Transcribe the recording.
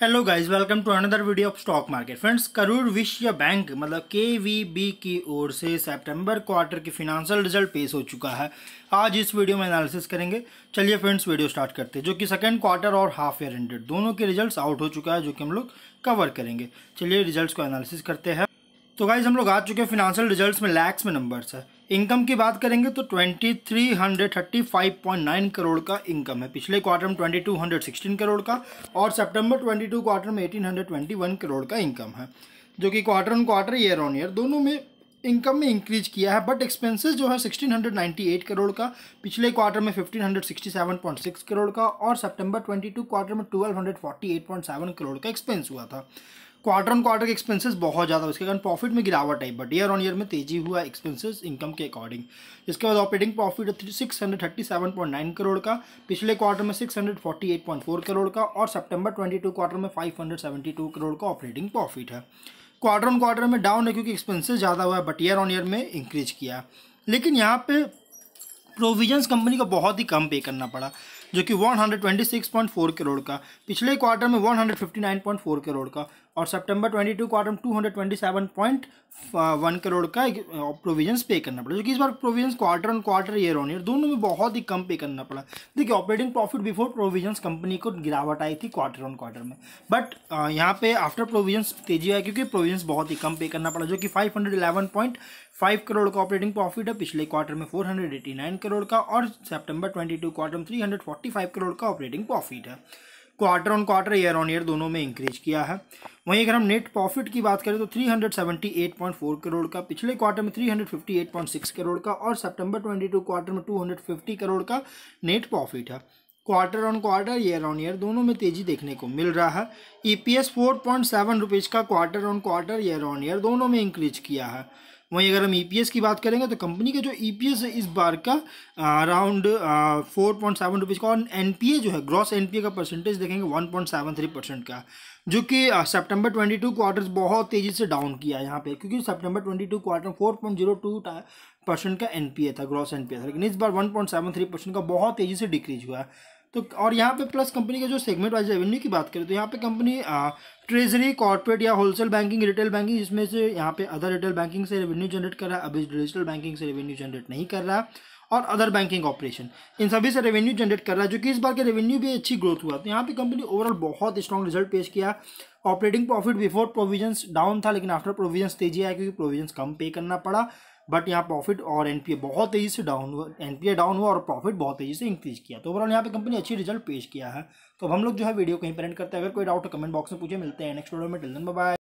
hello guys welcome to another video of stock market friends Karur Vysya bank मतलब के की ओर से सितंबर क्वार्टर की फिनेंशियल रिजल्ट पेश हो चुका है आज इस वीडियो में एनालिसिस करेंगे चलिए फ्रेंड्स वीडियो स्टार्ट करते हैं जो कि सेकंड क्वार्टर और हाफ ईयर एंडेड दोनों के रिजल्ट आउट हो चुका है जो कि हम लोग कवर करेंगे चलिए रिजल्ट को एनालिसिस करते हैं तो गाइज हम लोग आ चुके हैं फिनेंशियल रिजल्ट में लैक्स में नंबर्स है इनकम की बात करेंगे तो 2335.9 करोड़ का इनकम है पिछले क्वार्टर में 2216 करोड़ का और सितंबर 22 क्वार्टर में 1821 करोड़ का इनकम है जो कि quarter on quarter year on year दोनों में इनकम में इंक्रीज किया है बट एक्सपेंसेस जो है 1698 करोड़ का पिछले क्वार्टर में 1567.6 करोड़ का और सितंबर 22 क्वार्टर में 1248.7 करोड़ का एक्सपेंस हुआ था क्वार्टर ऑन क्वार्टर के एक्सपेंसेस बहुत ज़्यादा उसके कारण प्रॉफिट में गिरावट आई बट ईयर ऑन ईयर में तेजी हुआ एक्सपेंसेस इनकम के अकॉर्डिंग इसके बाद operating profit six hundred thirty seven point nine crore का पिछले क्वार्टर में six hundred forty eight point four crore का और सितंबर ट्वेंटी टू क्वार्टर में five hundred seventy two crore का ऑपरेटिंग प्रॉफिट है क्वार्टर ऑन क्वार्टर में डाउन है क्योंकि एक्सपेंसिस ज़्यादा हुआ है बट ईयर ऑन ईयर में इंक्रीज किया लेकिन यहाँ पर प्रोविजन्स कंपनी को बहुत ही कम पे करना पड़ा जो कि 126.4 करोड़ का पिछले क्वार्टर में 159.4 करोड़ का और सितंबर 22 को आटम 227.1 करोड़ का प्रोविजंस पे करना पड़ा जो कि इस बार provisions quarter on quarter year on year दोनों में बहुत ही कम पे करना पड़ा देखिए operating profit before provisions company को गिरावट आई थी क्वार्टर ऑन क्वार्टर में बट यहाँ पे आफ्टर प्रोविजंस तेजी आई क्योंकि प्रोविजन बहुत ही कम पे करना पड़ा जो कि फाइव फाइव करोड़ का ऑपरेटिंग प्रॉफिट है पिछले क्वार्टर में फोर करोड़ का और ट्वेंटी टू क्वार्टर में 345 करोड़ का ऑपरेटिंग प्रॉफिट है quarter on quarter year on year दोनों में इंक्रीज किया है वहीं अगर हम नेट प्रॉफिट की बात करें तो 378.4 करोड़ का पिछले क्वार्टर में 358.6 करोड़ का और सितंबर 22 क्वार्टर में 250 करोड़ का नेट प्रॉफिट है quarter on quarter year on year दोनों में तेजी देखने को मिल रहा है E P S four point seven rupees का quarter on quarter year on year दोनों में इंक्रीज किया है वहीं अगर हम ई e की बात करेंगे तो कंपनी का जो ई e है इस बार का around four point seven rupees का और एन जो है ग्रॉस एन का परसेंटेज देखेंगे one point seven three percent का जो कि सितंबर टू क्वार्टर बहुत तेज़ी से डाउन किया यहाँ पे क्योंकि सितंबर टू क्वार्टर टू परसेंट का एनपीए था ग्रॉस एनपीए था लेकिन इस बार वन परसेंट का बहुत तेज़ी से डिक्रीज हुआ है तो और यहाँ पे प्लस कंपनी का जो सेगमेंट वाइज रेवेन्यू की बात करें तो यहाँ पे कंपनी ट्रेजरी कॉर्पोरेट या होलसेल बैंकिंग रिटेल बैंकिंग इसमें से यहाँ पे अदर रिटेल बैंकिंग से रेवेन्यू जनरेट कर रहा है अभी डिजिटल बैंकिंग से रेवेन्यू जनरेट नहीं कर रहा और अदर बैंकिंग ऑपरेशन इन सभी से रेवेन्यू जनरेट कर रहा है जो कि इस बार के रेवेन्यू भी अच्छी ग्रोथ हुआ तो यहाँ पर कंपनी ओवरऑल बहुत स्ट्रॉन्ग रिजल्ट पेश किया operating profit before provisions down था लेकिन आफ्टर प्रोविजंस तेजी आया क्योंकि प्रोविजंस कम पे करना पड़ा बट यहाँ प्रॉफिट और एनपीए बहुत तेज़ी से डाउन हुआ एनपीए डाउन हुआ और प्रॉफिट बहुत तेज़ी से इंक्रीज किया तो ओवरऑल यहाँ पे कंपनी अच्छी रिजल्ट पेश किया है तो हम लोग जो है वीडियो कहीं पर एंड करते हैं अगर कोई डाउट कमेंट बॉक्स में पूछे मिलते हैं नेक्स्ट वीडियो में टेलन बाय